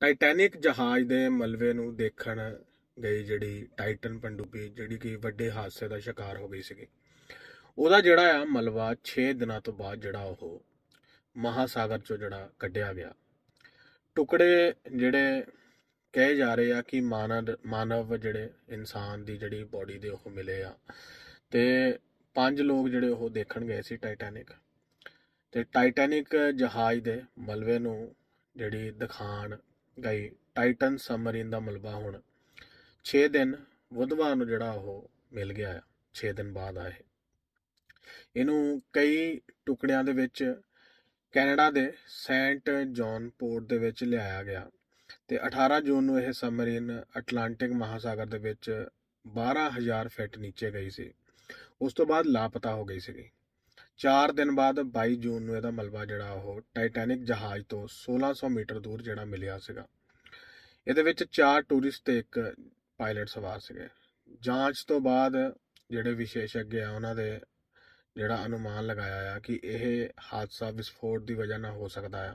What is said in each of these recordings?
Titanic ਜਹਾਜ਼ ਦੇ ਮਲਵੇ ਨੂੰ ਦੇਖਣ ਗਈ ਜਿਹੜੀ ਟਾਈਟਨ ਪੰਡੂਪੀ ਜਿਹੜੀ ਕਿ ਵੱਡੇ ਹਾਦਸੇ ਦਾ ਸ਼ਿਕਾਰ ਹੋ ਗਈ ਸੀਗੀ ਉਹਦਾ ਜਿਹੜਾ ਆ ਮਲਬਾ 6 ਦਿਨਾਂ ਤੋਂ ਬਾਅਦ ਜਿਹੜਾ ਉਹ ਮਹਾਸਾਗਰ ਚੋਂ ਜਿਹੜਾ ਕੱਢਿਆ ਗਿਆ ਟੁਕੜੇ ਜਿਹੜੇ ਕਹੇ ਜਾ ਰਹੇ ਆ ਕਿ ਮਾਨਵ ਮਾਨਵ ਜਿਹੜੇ ਇਨਸਾਨ ਦੀ ਜਿਹੜੀ ਬਾਡੀ ਦੇ ਉਹ ਮਿਲੇ ਆ ਤੇ ਪੰਜ ਲੋਕ ਜਿਹੜੇ ਉਹ ਦੇਖਣ ਗਏ ਸੀ ਟਾਈਟੈਨਿਕ ਤੇ ਟਾਈਟੈਨਿਕ ਜਹਾਜ਼ ਦੇ ਮਲਵੇ ਨੂੰ ਜਿਹੜੀ ਦਿਖਾਣ ਗਈ ਟਾਈਟਨ ਸਬਮਰੀਨ ਦਾ ਮਲਬਾ ਹੁਣ 6 ਦਿਨ ਬੁੱਧਵਾਰ ਨੂੰ ਜਿਹੜਾ ਉਹ ਮਿਲ ਗਿਆ ਆ 6 ਦਿਨ ਬਾਅਦ ਆਏ ਇਹਨੂੰ ਕਈ ਟੁਕੜਿਆਂ ਦੇ ਵਿੱਚ ਕੈਨੇਡਾ ਦੇ ਸੈਂਟ ਜੌਨ ਪੋਰਟ ਦੇ ਵਿੱਚ ਲਿਆਇਆ ਗਿਆ ਤੇ 18 ਜੂਨ ਨੂੰ ਇਹ ਸਬਮਰੀਨ ਅਟਲਾਂਟਿਕ ਮਹਾਸਾਗਰ ਦੇ ਵਿੱਚ 12000 ਫੁੱਟ ਨੀਚੇ ਗਈ ਸੀ ਉਸ ਤੋਂ ਬਾਅਦ ਲਾਪਤਾ ਹੋ ਗਈ ਸੀ 4 ਦਿਨ ਬਾਅਦ 22 ਜੂਨ ਨੂੰ ਇਹਦਾ ਮਲਬਾ ਜਿਹੜਾ ਉਹ ਟਾਈਟੈਨਿਕ ਜਹਾਜ਼ ਤੋਂ 1600 ਮੀਟਰ ਦੂਰ ਜਿਹੜਾ ਮਿਲਿਆ ਸੀਗਾ ਇਹਦੇ ਵਿੱਚ 4 ਟੂਰਿਸਟ ਤੇ ਇੱਕ ਪਾਇਲਟ ਸਵਾਰ ਸੀਗੇ ਜਾਂਚ ਤੋਂ ਬਾਅਦ ਜਿਹੜੇ ਵਿਸ਼ੇਸ਼ੱਗ ਆ ਉਹਨਾਂ ਦੇ ਜਿਹੜਾ ਅਨੁਮਾਨ ਲਗਾਇਆ ਆ ਕਿ ਇਹ ਹਾਦਸਾ ਵਿਸਫੋਟ ਦੀ ਵਜ੍ਹਾ ਨਾਲ ਹੋ ਸਕਦਾ ਆ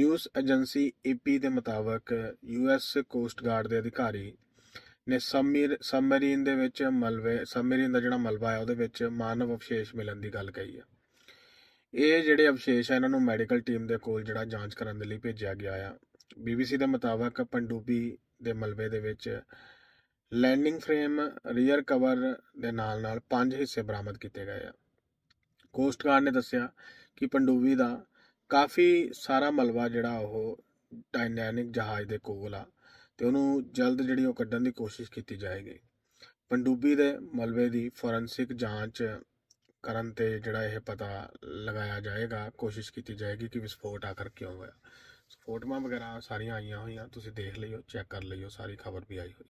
ਨਿਊਜ਼ ਏਜੰਸੀ ਏਪੀ ਦੇ ਮੁਤਾਬਕ ਯੂਐਸ ਕੋਸਟ ਗਾਰਡ ਦੇ ਅਧਿਕਾਰੀ ਨੇ ਸਮੀਰ ਸਮਰੀਨ ਦੇ ਵਿੱਚ ਮਲਵੇ ਸਮਰੀਨ ਦਾ ਜਿਹੜਾ ਮਲਬਾ ਹੈ ਉਹਦੇ ਵਿੱਚ ਮਾਨਵ ਅਵਸ਼ੇਸ਼ ਮਿਲਣ ਦੀ ਗੱਲ ਕਹੀ ਹੈ ਇਹ ਜਿਹੜੇ ਅਵਸ਼ੇਸ਼ ਹੈ ਇਹਨਾਂ ਨੂੰ ਮੈਡੀਕਲ ਟੀਮ ਦੇ ਕੋਲ ਜਿਹੜਾ ਜਾਂਚ ਕਰਨ ਦੇ ਲਈ ਭੇਜਿਆ ਗਿਆ ਆ ਬੀਬੀਸੀ ਦੇ ਮੁਤਾਬਕ ਪੰਡੂਬੀ ਦੇ ਮਲਬੇ ਦੇ ਵਿੱਚ ਲੈਂਡਿੰਗ ਫਰੇਮ ਰੀਅਰ ਕਵਰ ਦੇ ਨਾਲ-ਨਾਲ ਪੰਜ ਹਿੱਸੇ ਬਰਾਮਦ ਕੀਤੇ ਗਏ ਆ ਕੋਸਟ ਗਾਰਡ ਨੇ ਦੱਸਿਆ ਕਿ ਪੰਡੂਬੀ ਦਾ ਕਾਫੀ ਸਾਰਾ ਮਲਬਾ ਜਿਹੜਾ ਉਹ ਡਾਇਨਾਮਿਕ ਜਹਾਜ਼ ਦੇ ਕੋਲ ਆ ਤੇ ਉਹਨੂੰ ਜਲਦ ਜਿਹੜੀ ਉਹ ਕੱਢਣ ਦੀ ਕੋਸ਼ਿਸ਼ ਕੀਤੀ ਜਾਏਗੀ ਪੰਡੂਬੀ ਦੇ ਮਲਵੇ ਦੀ ਫੋਰੈਂਸਿਕ ਜਾਂਚ ਕਰਨ ਤੇ ਜਿਹੜਾ ਇਹ ਪਤਾ ਲਗਾਇਆ ਜਾਏਗਾ ਕੋਸ਼ਿਸ਼ ਕੀਤੀ ਜਾਏਗੀ ਕਿ ਵਿਸਫੋਟ ਆਖਰ ਕਿਉਂ ਹੋਇਆ ਫੋਟੋਆਂ ਵਗੈਰਾ ਸਾਰੀਆਂ ਆਈਆਂ ਹੋਈਆਂ ਤੁਸੀਂ ਦੇਖ ਲਈਓ ਚੈੱਕ ਕਰ ਲਈਓ ਸਾਰੀ ਖਬਰ ਵੀ ਆਈ ਹੋਈ